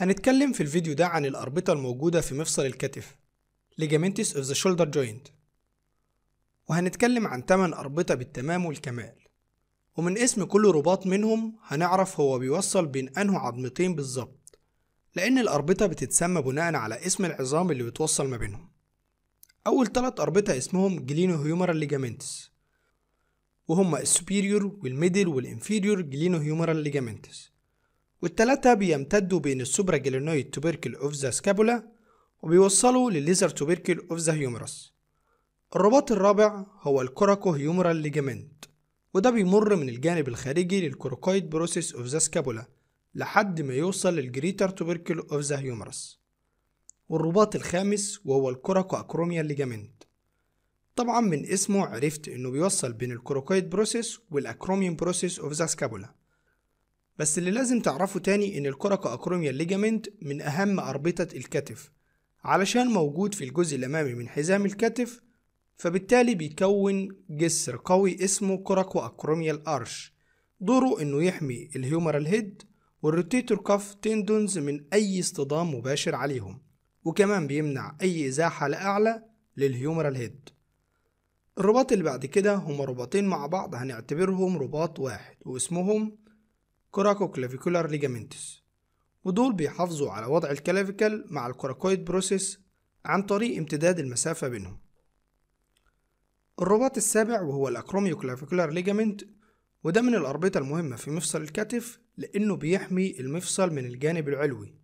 هنتكلم في الفيديو ده عن الأربطة الموجودة في مفصل الكتف ligaments of the shoulder joint وهنتكلم عن 8 أربطة بالتمام والكمال ومن اسم كل رباط منهم هنعرف هو بيوصل بين أنه عظمتين بالظبط لأن الأربطة بتتسمى بناء على اسم العظام اللي بتوصل ما بينهم أول 3 أربطة اسمهم جلينو هيومرال ligaments وهما السوبيريور والميدل والانفيريور جلينو هيومرال ligaments والتلاتة بيمتدوا بين السوبرا السوبراجلينويد توبيركل اوف ذا سكابولا وبيوصلوا للليزر توبيركل اوف ذا هيومرس الرباط الرابع هو الكوراكو هيومرال ليجامنت وده بيمر من الجانب الخارجي للكوراكويد بروسيس اوف ذا سكابولا لحد ما يوصل للجريتر توبيركل اوف ذا هيومرس والرباط الخامس وهو الكوراكو اكروميال ليجامنت طبعا من اسمه عرفت انه بيوصل بين الكوراكويد بروسيس والاكروميوم بروسيس اوف ذا سكابولا بس اللي لازم تعرفه تاني إن الكركة أكروميا ليجامنت من أهم أربطة الكتف علشان موجود في الجزء الأمامي من حزام الكتف فبالتالي بيكون جسر قوي اسمه كركو أكروميال أرش دوره إنه يحمي الهيومرال هيد والروتيتور كاف تندونز من أي اصطدام مباشر عليهم وكمان بيمنع أي إزاحة لأعلى للهيومرال هيد الرباط اللي بعد كده هما رباطين مع بعض هنعتبرهم رباط واحد واسمهم كلافيكولار ليجامنتس ودول بيحافظوا على وضع الكلافيكل مع الكوراكويد بروسيس عن طريق امتداد المسافة بينهم الرباط السابع وهو الأكروميو كلافيكولار ليجامنت وده من الأربطة المهمة في مفصل الكتف لأنه بيحمي المفصل من الجانب العلوي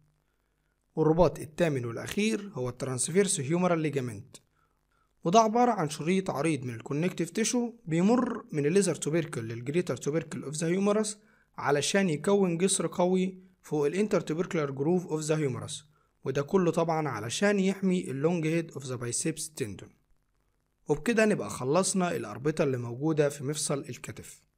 والرباط الثامن والأخير هو الترانسفيرس هيومرال ليجامنت وده عبارة عن شريط عريض من الكونكتيف تيشو بيمر من الليزر توبيركل للجريتر توبيركل اوف ذا هيومرس علشان يكون جسر قوي فوق الانترتيبركلر جروف اوف ذا هيومرس وده كله طبعا علشان يحمي اللونج هيد اوف ذا بايسبس تندون وبكده نبقى خلصنا الأربطة اللي موجودة في مفصل الكتف